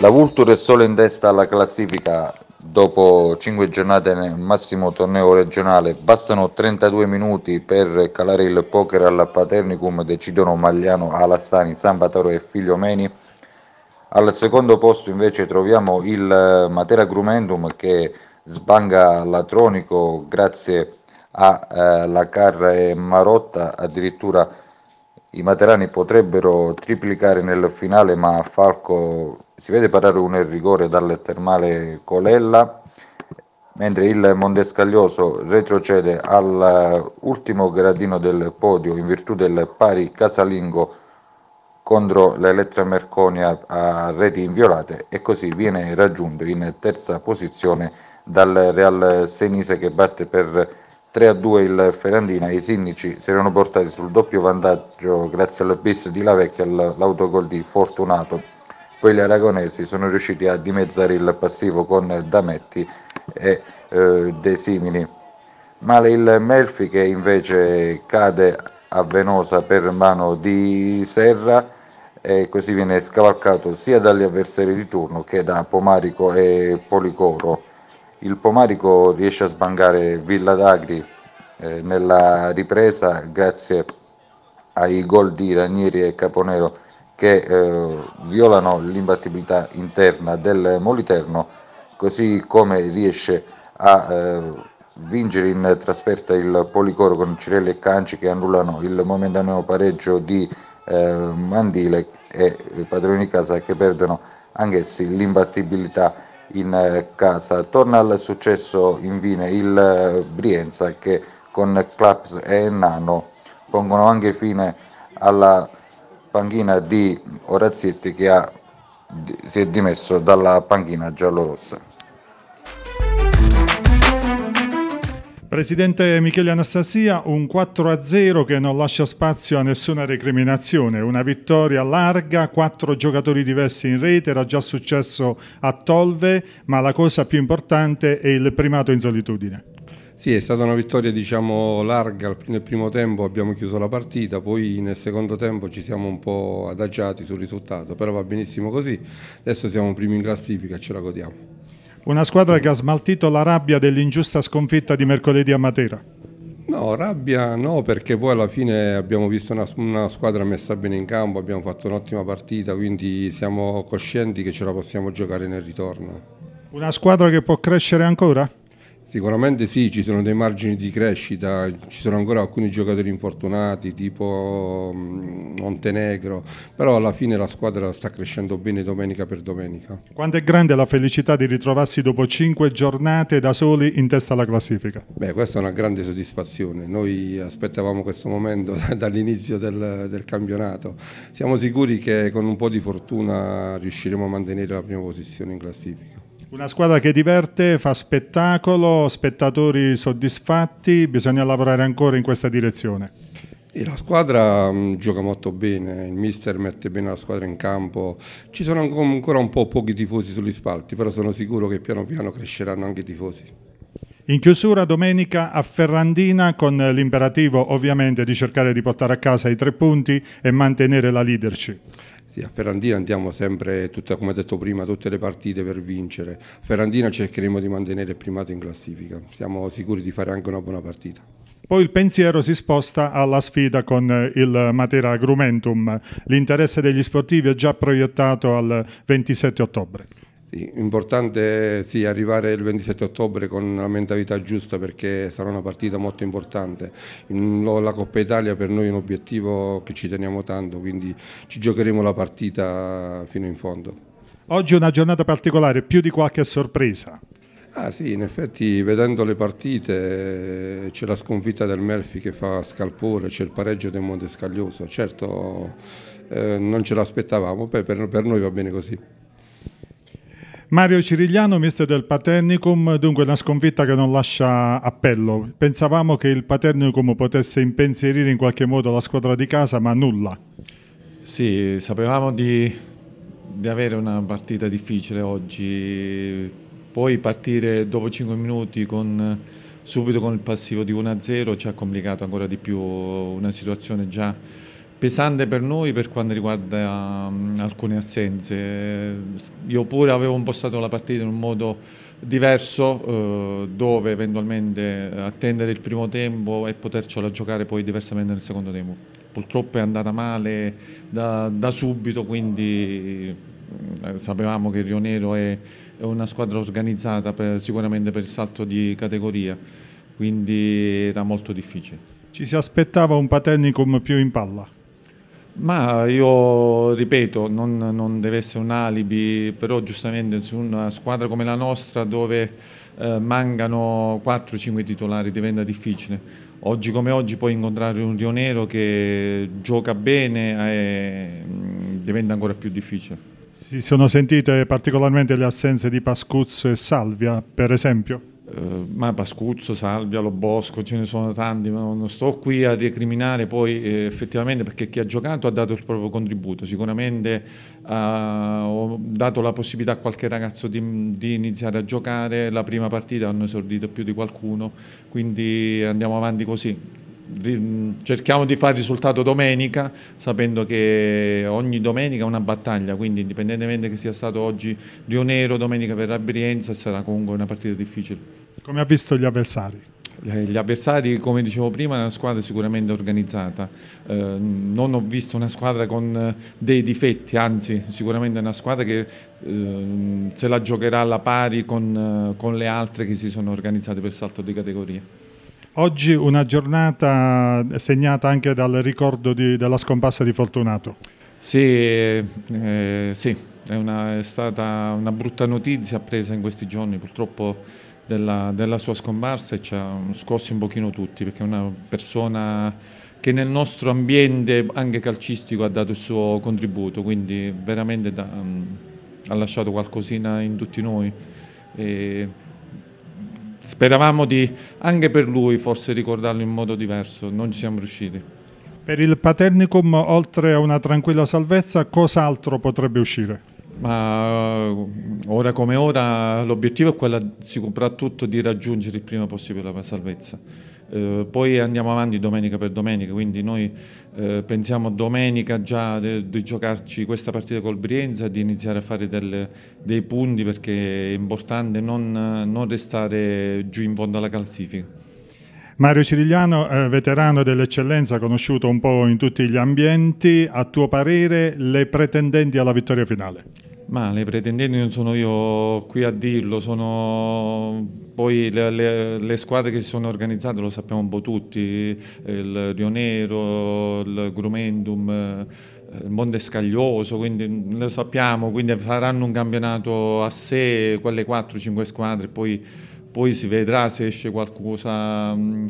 La Vulture è solo in testa alla classifica dopo 5 giornate nel massimo torneo regionale. Bastano 32 minuti per calare il poker al Paternicum, decidono Magliano, Alassani, San Bataro e Figliomeni. Al secondo posto invece troviamo il eh, Matera Grumentum che sbanga l'Atronico grazie alla eh, Carra e Marotta addirittura i materani potrebbero triplicare nel finale ma Falco si vede parare un rigore dal termale Colella mentre il Mondescaglioso retrocede all'ultimo gradino del podio in virtù del pari casalingo contro l'Elettra Merconia a reti inviolate e così viene raggiunto in terza posizione dal Real Senise che batte per 3-2 a il Ferrandina, e i Sinnici si erano portati sul doppio vantaggio grazie al bis di Lavecchia e all'autogol di Fortunato. Poi gli aragonesi sono riusciti a dimezzare il passivo con Dametti e eh, De Simili. Male il Melfi che invece cade a Venosa per mano di Serra e così viene scavalcato sia dagli avversari di turno che da Pomarico e Policoro. Il Pomarico riesce a sbangare Villa d'Agri eh, nella ripresa grazie ai gol di Ranieri e Caponero che eh, violano l'imbattibilità interna del Moliterno, così come riesce a eh, vincere in trasferta il Policoro con Cirelli e Canci che annullano il momentaneo pareggio di eh, Mandile e i padroni di casa che perdono anch'essi l'imbattibilità interna in eh, casa. Torna al successo infine il eh, Brienza che con Claps e Nano pongono anche fine alla panchina di Orazietti che ha, si è dimesso dalla panchina giallorossa. Presidente Michele Anastasia, un 4-0 che non lascia spazio a nessuna recriminazione, una vittoria larga, quattro giocatori diversi in rete, era già successo a Tolve, ma la cosa più importante è il primato in solitudine. Sì, è stata una vittoria diciamo, larga, nel primo tempo abbiamo chiuso la partita, poi nel secondo tempo ci siamo un po' adagiati sul risultato, però va benissimo così, adesso siamo primi in classifica, ce la godiamo. Una squadra che ha smaltito la rabbia dell'ingiusta sconfitta di mercoledì a Matera. No, rabbia no, perché poi alla fine abbiamo visto una, una squadra messa bene in campo, abbiamo fatto un'ottima partita, quindi siamo coscienti che ce la possiamo giocare nel ritorno. Una squadra che può crescere ancora? Sicuramente sì, ci sono dei margini di crescita, ci sono ancora alcuni giocatori infortunati tipo mm, Montenegro, però alla fine la squadra sta crescendo bene domenica per domenica. Quanto è grande la felicità di ritrovarsi dopo cinque giornate da soli in testa alla classifica? Beh, questa è una grande soddisfazione, noi aspettavamo questo momento dall'inizio del, del campionato, siamo sicuri che con un po' di fortuna riusciremo a mantenere la prima posizione in classifica. Una squadra che diverte, fa spettacolo, spettatori soddisfatti, bisogna lavorare ancora in questa direzione. E la squadra mh, mm, gioca molto bene, il mister mette bene la squadra in campo, ci sono ancora un po' pochi tifosi sugli spalti, però sono sicuro che piano piano cresceranno anche i tifosi. In chiusura domenica a Ferrandina con l'imperativo ovviamente di cercare di portare a casa i tre punti e mantenere la leadership. Sì, a Ferrandina andiamo sempre, tutta, come detto prima, tutte le partite per vincere. A Ferrandina cercheremo di mantenere il primato in classifica, siamo sicuri di fare anche una buona partita. Poi il pensiero si sposta alla sfida con il Matera Grumentum. L'interesse degli sportivi è già proiettato al 27 ottobre. Sì, importante sì, arrivare il 27 ottobre con la mentalità giusta perché sarà una partita molto importante. La Coppa Italia per noi è un obiettivo che ci teniamo tanto, quindi ci giocheremo la partita fino in fondo. Oggi è una giornata particolare, più di qualche sorpresa. Ah sì, in effetti vedendo le partite c'è la sconfitta del Melfi che fa scalpore, c'è il pareggio del Montescaglioso, certo eh, non ce l'aspettavamo, per, per noi va bene così. Mario Cirigliano, mister del Paternicum, dunque una sconfitta che non lascia appello. Pensavamo che il Paternicum potesse impensierire in qualche modo la squadra di casa, ma nulla. Sì, sapevamo di, di avere una partita difficile oggi, poi partire dopo 5 minuti con, subito con il passivo di 1-0 ci ha complicato ancora di più una situazione già pesante per noi per quanto riguarda mm, alcune assenze. Io pure avevo impostato la partita in un modo diverso eh, dove eventualmente attendere il primo tempo e potercela giocare poi diversamente nel secondo tempo. Purtroppo è andata male da, da subito, quindi mm, sapevamo che Rionero è, è una squadra organizzata per, sicuramente per il salto di categoria, quindi era molto difficile. Ci si aspettava un Paternicum più in palla? Ma io ripeto, non, non, deve essere un alibi, però giustamente su una squadra come la nostra dove eh, mancano 4-5 titolari diventa difficile. Oggi come oggi puoi incontrare un Rionero che gioca bene e mm, diventa ancora più difficile. Si sono sentite particolarmente le assenze di Pascuzzo e Salvia, per esempio? Eh, ma Pascuzzo, Salvia, Lo Bosco, ce ne sono tanti, ma non sto qui a recriminare poi eh, effettivamente perché chi ha giocato ha dato il proprio contributo, sicuramente ha ho dato la possibilità a qualche ragazzo di, di, iniziare a giocare, la prima partita hanno esordito più di qualcuno, quindi andiamo avanti così. Cerchiamo di fare il risultato domenica sapendo che ogni domenica è una battaglia, quindi indipendentemente che sia stato oggi Rionero, domenica per verrà Brienza sarà comunque una partita difficile. Come ha visto gli avversari? Eh, gli avversari, come dicevo prima, è una squadra sicuramente organizzata. Eh, non ho visto una squadra con eh, dei difetti, anzi, sicuramente è una squadra che eh, se la giocherà alla pari con, eh, con le altre che si sono organizzate per salto di categoria. Oggi una giornata segnata anche dal ricordo di, della scomparsa di Fortunato. Sì, eh, sì. È, una, è, stata una brutta notizia presa in questi giorni, purtroppo della, della sua scomparsa e ci ha scossi un pochino tutti perché è una persona che nel nostro ambiente anche calcistico ha dato il suo contributo, quindi veramente da, um, ha lasciato qualcosina in tutti noi. E speravamo di, anche per lui, forse ricordarlo in modo diverso, non ci siamo riusciti. Per il Paternicum, oltre a una tranquilla salvezza, cos'altro potrebbe uscire? Ma eh, ora come ora l'obiettivo è quello soprattutto di raggiungere il prima possibile la salvezza. Eh, poi andiamo avanti domenica per domenica, quindi noi eh, pensiamo domenica già di giocarci questa partita col Brienza, di iniziare a fare del, dei punti perché è importante non, non restare giù in fondo alla classifica. Mario Cirigliano, eh, veterano dell'eccellenza, conosciuto un po' in tutti gli ambienti, a tuo parere le pretendenti alla vittoria finale? Ma le pretendenti non sono io qui a dirlo, sono poi le, le, le squadre che si sono organizzate, lo sappiamo un po' tutti, il Rionero, il Grumendum, eh, il Monte Scaglioso, quindi lo sappiamo, quindi faranno un campionato a sé, quelle 4-5 squadre, poi poi si vedrà se esce qualcosa mm,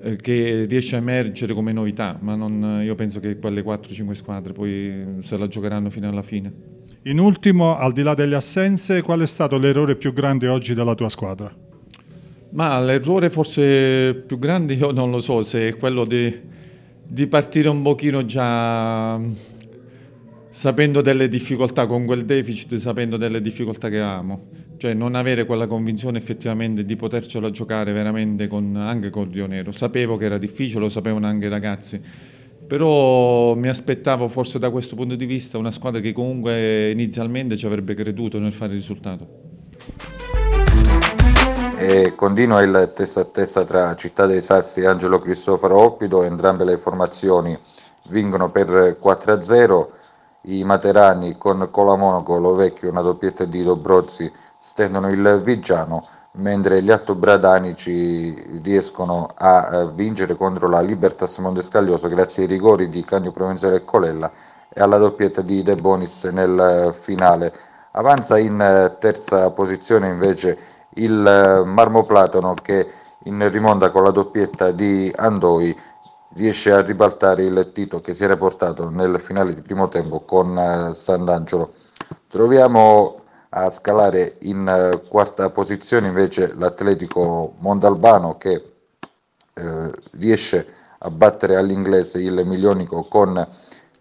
eh, che riesce a emergere come novità, ma non, io penso che quelle 4-5 squadre poi mm, se la giocheranno fino alla fine. In ultimo, al di là delle assenze, qual è stato l'errore più grande oggi della tua squadra? Ma l'errore forse più grande io non lo so, se è quello di, di partire un pochino già mm, sapendo delle difficoltà, con quel deficit sapendo delle difficoltà che avevamo cioè non avere quella convinzione effettivamente di potercela giocare veramente con, anche con Rio Nero. Sapevo che era difficile, lo sapevano anche i ragazzi, però mi aspettavo forse da questo punto di vista una squadra che comunque inizialmente ci avrebbe creduto nel fare il risultato. E continua il testa a testa tra Città dei Sassi e Angelo Cristoforo Oppido, entrambe le formazioni vincono per 4-0 i materani con Colamonaco, Lovecchio, una doppietta di Dobrozzi stendono il Viggiano, mentre gli attobradanici riescono a eh, vincere contro la Libertas Mondescaglioso grazie ai rigori di Cagno Provenzale e Colella e alla doppietta di De Bonis nel eh, finale. Avanza in eh, terza posizione invece il Marmo Platano che in rimonda con la doppietta di Andoi riesce a ribaltare il Tito che si era portato nel finale di primo tempo con eh, Sant'Angelo. Troviamo a scalare in eh, quarta posizione invece l'Atletico Mondalbano che eh, riesce a battere all'inglese il milionico con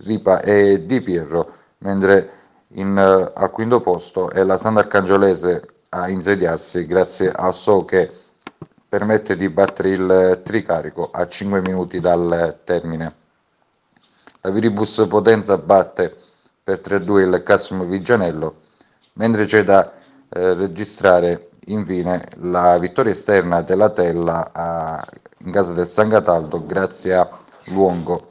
Ripa e Di Pierro, mentre in, eh, al quinto posto è la Sant'Arcangiolese a insediarsi grazie a So che permette di battere il tricarico a 5 minuti dal termine. La Viribus Potenza batte per 3-2 il Cassimo Vigianello, mentre c'è da eh, registrare infine la vittoria esterna della Tella a, eh, in casa del San Cataldo grazie a Luongo